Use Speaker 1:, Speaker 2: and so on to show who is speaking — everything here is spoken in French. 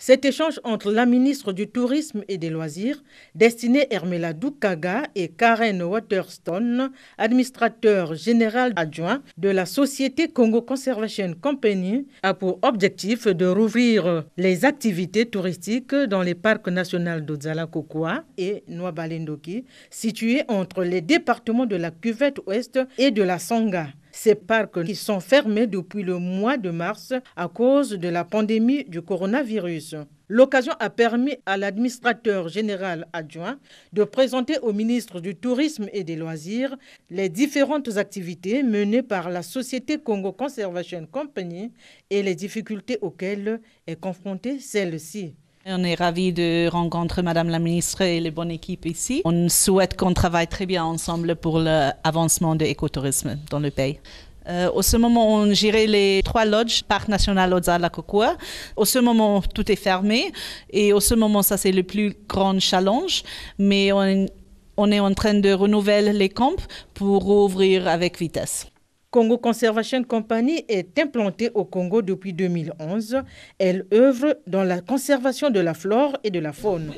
Speaker 1: Cet échange entre la ministre du Tourisme et des Loisirs, destinée Hermela Dukaga et Karen Waterstone, administrateur général adjoint de la société Congo Conservation Company, a pour objectif de rouvrir les activités touristiques dans les parcs nationaux d'Odzala-Kokoa et Noabalendoki, situés entre les départements de la cuvette ouest et de la Sanga. Ces parcs qui sont fermés depuis le mois de mars à cause de la pandémie du coronavirus. L'occasion a permis à l'administrateur général adjoint de présenter au ministre du Tourisme et des Loisirs les différentes activités menées par la société Congo Conservation Company et les difficultés auxquelles est confrontée celle-ci.
Speaker 2: On est ravis de rencontrer Madame la ministre et les bonnes équipes ici. On souhaite qu'on travaille très bien ensemble pour l'avancement de l'écotourisme dans le pays. Euh, au ce moment, on gérait les trois lodges, Parc national la Kokoa. Au ce moment, tout est fermé. Et au ce moment, ça, c'est le plus grand challenge. Mais on, est en train de renouveler les camps
Speaker 1: pour ouvrir avec vitesse. Congo Conservation Company est implantée au Congo depuis 2011. Elle œuvre dans la conservation de la flore et de la faune.